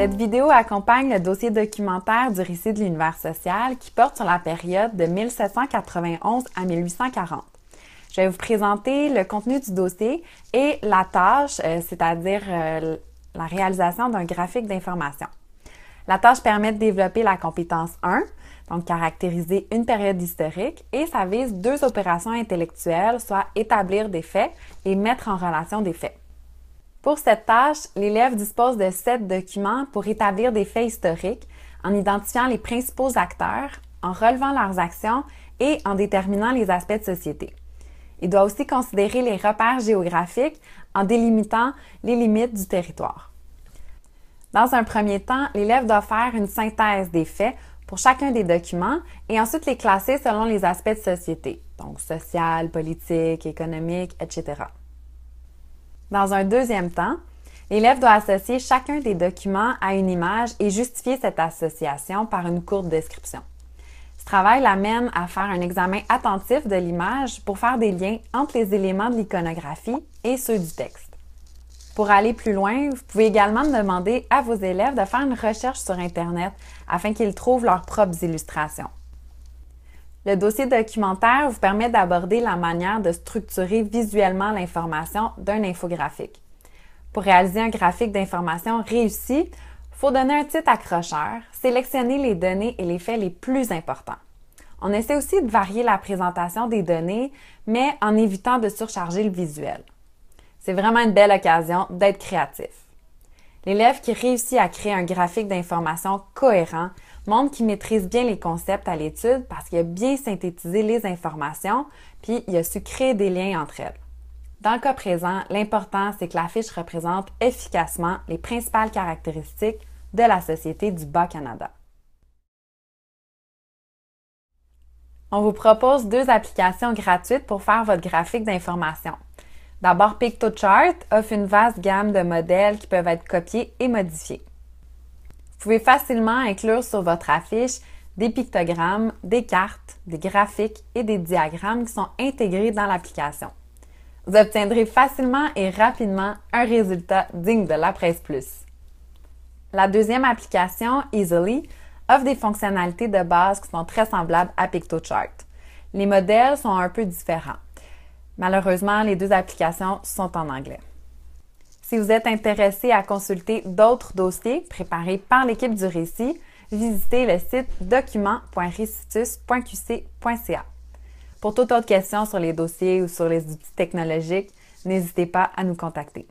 Cette vidéo accompagne le dossier documentaire du récit de l'univers social qui porte sur la période de 1791 à 1840. Je vais vous présenter le contenu du dossier et la tâche, euh, c'est-à-dire euh, la réalisation d'un graphique d'information. La tâche permet de développer la compétence 1, donc caractériser une période historique, et ça vise deux opérations intellectuelles, soit établir des faits et mettre en relation des faits. Pour cette tâche, l'élève dispose de sept documents pour établir des faits historiques en identifiant les principaux acteurs, en relevant leurs actions et en déterminant les aspects de société. Il doit aussi considérer les repères géographiques en délimitant les limites du territoire. Dans un premier temps, l'élève doit faire une synthèse des faits pour chacun des documents et ensuite les classer selon les aspects de société, donc social, politique, économique, etc. Dans un deuxième temps, l'élève doit associer chacun des documents à une image et justifier cette association par une courte description. Ce travail l'amène à faire un examen attentif de l'image pour faire des liens entre les éléments de l'iconographie et ceux du texte. Pour aller plus loin, vous pouvez également demander à vos élèves de faire une recherche sur Internet afin qu'ils trouvent leurs propres illustrations. Le dossier documentaire vous permet d'aborder la manière de structurer visuellement l'information d'un infographique. Pour réaliser un graphique d'information réussi, faut donner un titre accrocheur, sélectionner les données et les faits les plus importants. On essaie aussi de varier la présentation des données, mais en évitant de surcharger le visuel. C'est vraiment une belle occasion d'être créatif. L'élève qui réussit à créer un graphique d'information cohérent Monde qui maîtrise bien les concepts à l'étude parce qu'il a bien synthétisé les informations, puis il a su créer des liens entre elles. Dans le cas présent, l'important, c'est que l'affiche représente efficacement les principales caractéristiques de la société du Bas-Canada. On vous propose deux applications gratuites pour faire votre graphique d'information. D'abord, PictoChart offre une vaste gamme de modèles qui peuvent être copiés et modifiés. Vous pouvez facilement inclure sur votre affiche des pictogrammes, des cartes, des graphiques et des diagrammes qui sont intégrés dans l'application. Vous obtiendrez facilement et rapidement un résultat digne de la presse plus. La deuxième application, Easily, offre des fonctionnalités de base qui sont très semblables à PictoChart. Les modèles sont un peu différents. Malheureusement, les deux applications sont en anglais. Si vous êtes intéressé à consulter d'autres dossiers préparés par l'équipe du récit, visitez le site document.récitus.qc.ca. Pour toute autre question sur les dossiers ou sur les outils technologiques, n'hésitez pas à nous contacter.